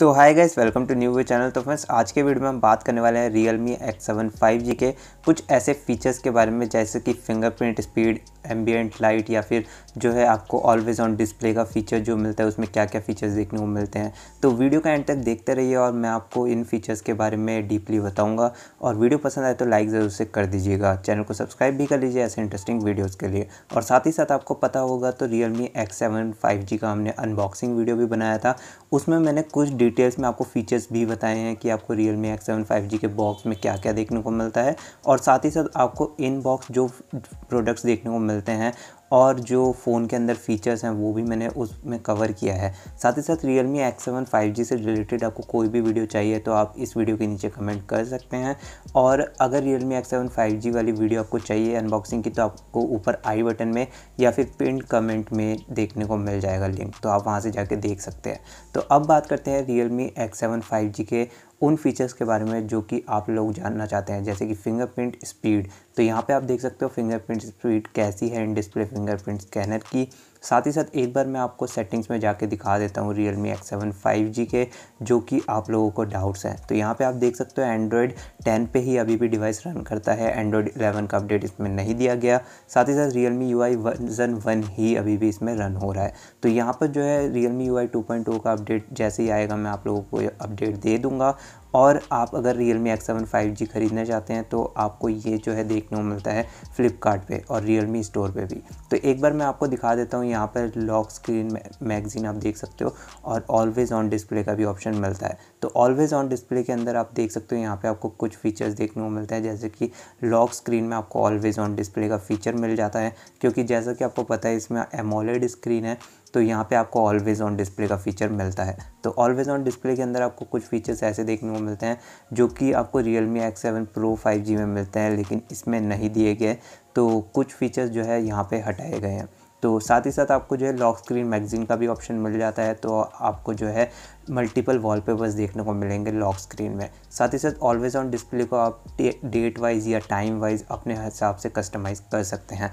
तो hi guys welcome to new way channel तो friends आज के वीडियो में हम बात करने वाले हैं Realme X seven five G के कुछ ऐसे फीचर्स के बारे में जैसे कि फिंगरप्रिंट स्पीड एम्बियट लाइट या फिर जो है आपको ऑलवेज़ ऑन डिस्प्ले का फीचर जो मिलता है उसमें क्या क्या फीचर्स देखने को मिलते हैं तो वीडियो का एंड तक देखते रहिए और मैं आपको इन फीचर्स के बारे में डीपली बताऊँगा और वीडियो पसंद आए तो लाइक ज़रूर से कर दीजिएगा चैनल को सब्सक्राइब भी कर लीजिए ऐसे इंटरेस्टिंग वीडियोज़ के लिए और साथ ही साथ आपको पता होगा तो Realme X seven five G का हमने अनबॉक्सिंग वीडियो भी बनाया था उसमें मैंने कुछ डिटेल्स में आपको फीचर्स भी बताए हैं कि आपको Realme X seven five G के बॉक्स में क्या क्या देखने को मिलता है और साथ ही साथ आपको इन बॉक्स जो प्रोडक्ट्स देखने को मिलते हैं और जो फ़ोन के अंदर फीचर्स हैं वो भी मैंने उसमें कवर किया है साथ ही साथ Realme X seven five G से रिलेटेड आपको कोई भी वीडियो चाहिए तो आप इस वीडियो के नीचे कमेंट कर सकते हैं और अगर Realme X seven five G वाली वीडियो आपको चाहिए अनबॉक्सिंग की तो आपको ऊपर आई बटन में या फिर पिन कमेंट में देखने को मिल जाएगा लिंक तो आप वहाँ से जाके देख सकते हैं तो अब बात करते हैं Realme X seven five G के उन फीचर्स के बारे में जो कि आप लोग जानना चाहते हैं जैसे कि फिंगरप्रिंट स्पीड तो यहाँ पे आप देख सकते हो फिंगरप्रिंट स्पीड कैसी है इन डिस्प्ले फिंगरप्रिंट स्कैनर की साथ ही साथ एक बार मैं आपको सेटिंग्स में जाके दिखा देता हूँ Realme X seven five G के जो कि आप लोगों को डाउट्स हैं तो यहाँ पे आप देख सकते हो एंड्रॉयड टेन पे ही अभी भी डिवाइस रन करता है एंड्रॉयड एलेवन का अपडेट इसमें नहीं दिया गया साथ ही साथ रियल मी यू आई वन ही अभी भी इसमें रन हो रहा है तो यहाँ पर जो है Realme you I two point two का अपडेट जैसे ही आएगा मैं आप लोगों को अपडेट दे दूँगा और आप अगर Realme X seven five G ख़रीदना चाहते हैं तो आपको ये जो है देखने को मिलता है फ्लिपकार्ट पे और रियल मी स्टोर पे भी तो एक बार मैं आपको दिखा देता हूँ यहाँ पर लॉक स्क्रीन मैगज़ीन आप देख सकते हो और ऑलवेज़ ऑन डिस्प्ले का भी ऑप्शन मिलता है तो ऑलवेज़ ऑन डिस्प्ले के अंदर आप देख सकते हो यहाँ पर आपको कुछ फीचर्स देखने को मिलता है जैसे कि लॉक स्क्रीन में आपको ऑलवेज़ ऑन डिस्प्ले का फीचर मिल जाता है क्योंकि जैसा कि आपको पता है इसमें एमोलेड स्क्रीन है तो यहाँ पे आपको ऑलवेज़ ऑन डिस्प्ले का फीचर मिलता है तो ऑलवेज़ ऑन डिस्प्ले के अंदर आपको कुछ फीचर्स ऐसे देखने को मिलते हैं जो कि आपको Realme X seven pro five G में मिलते हैं लेकिन इसमें नहीं दिए गए तो कुछ फीचर्स जो है यहाँ पर हटाए गए हैं तो साथ ही साथ आपको जो है लॉक स्क्रीन मैगजीन का भी ऑप्शन मिल जाता है तो आपको जो है मल्टीपल वॉलपेपर्स देखने को मिलेंगे लॉक स्क्रीन में साथ ही साथ ऑलवेज ऑन डिस्प्ले को आप डेट वाइज या टाइम वाइज अपने हिसाब से कस्टमाइज़ कर सकते हैं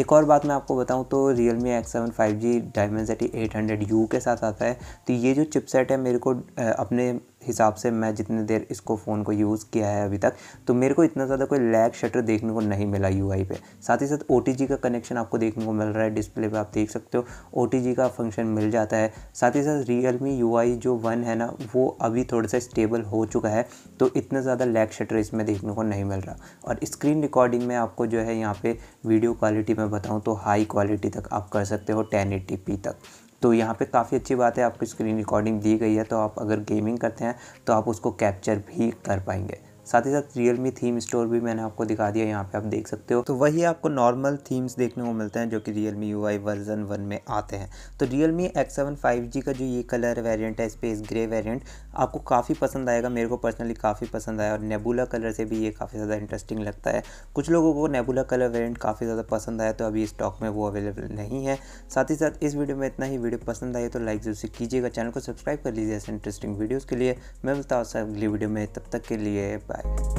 एक और बात मैं आपको बताऊं तो Realme X seven five G Dimensity eight hundred U के साथ आता है तो ये जो चिपसेट है मेरे को अपने हिसाब से मैं जितने देर इसको फ़ोन को यूज़ किया है अभी तक तो मेरे को इतना ज़्यादा कोई लैग शटर देखने को नहीं मिला यू पे साथ ही साथ ओ का कनेक्शन आपको देखने को मिल रहा है डिस्प्ले पर आप देख सकते हो ओ का फंक्शन मिल जाता है साथ ही साथ रियल मी यू जो वन है ना वो अभी थोड़ा सा स्टेबल हो चुका है तो इतना ज़्यादा लैग शटर इसमें देखने को नहीं मिल रहा और स्क्रीन रिकॉर्डिंग में आपको जो है यहाँ पे वीडियो क्वालिटी में बताऊँ तो हाई क्वालिटी तक आप कर सकते हो टेन तक तो यहाँ पे काफ़ी अच्छी बात है आपकी स्क्रीन रिकॉर्डिंग दी गई है तो आप अगर गेमिंग करते हैं तो आप उसको कैप्चर भी कर पाएंगे साथ ही साथ रियल मी थीम स्टोर भी मैंने आपको दिखा दिया यहाँ पे आप देख सकते हो तो वही आपको नॉर्मल थीम्स देखने को मिलते हैं जो कि Realme you I version one में आते हैं तो Realme X seven five G का जो ये कलर वेरिएंट है स्पेस ग्रे वेरिएंट आपको काफ़ी पसंद आएगा मेरे को पर्सनली काफ़ी पसंद आया और नेबुला कलर से भी ये काफ़ी ज़्यादा इंटरेस्टिंग लगता है कुछ लोगों को नेबुला कलर वेरियंट काफ़ी ज़्यादा पसंद आया तो अभी स्टॉक में वो अवेलेबल नहीं है साथ ही साथ इस वीडियो में इतना ही वीडियो पसंद आए तो लाइक जरूर से कीजिएगा चैनल को सब्सक्राइब कर लीजिए ऐसे इंटरेस्टिंग वीडियोज़ के लिए मैं बताऊँ हूँ अगली वीडियो में तब तक के लिए Bye.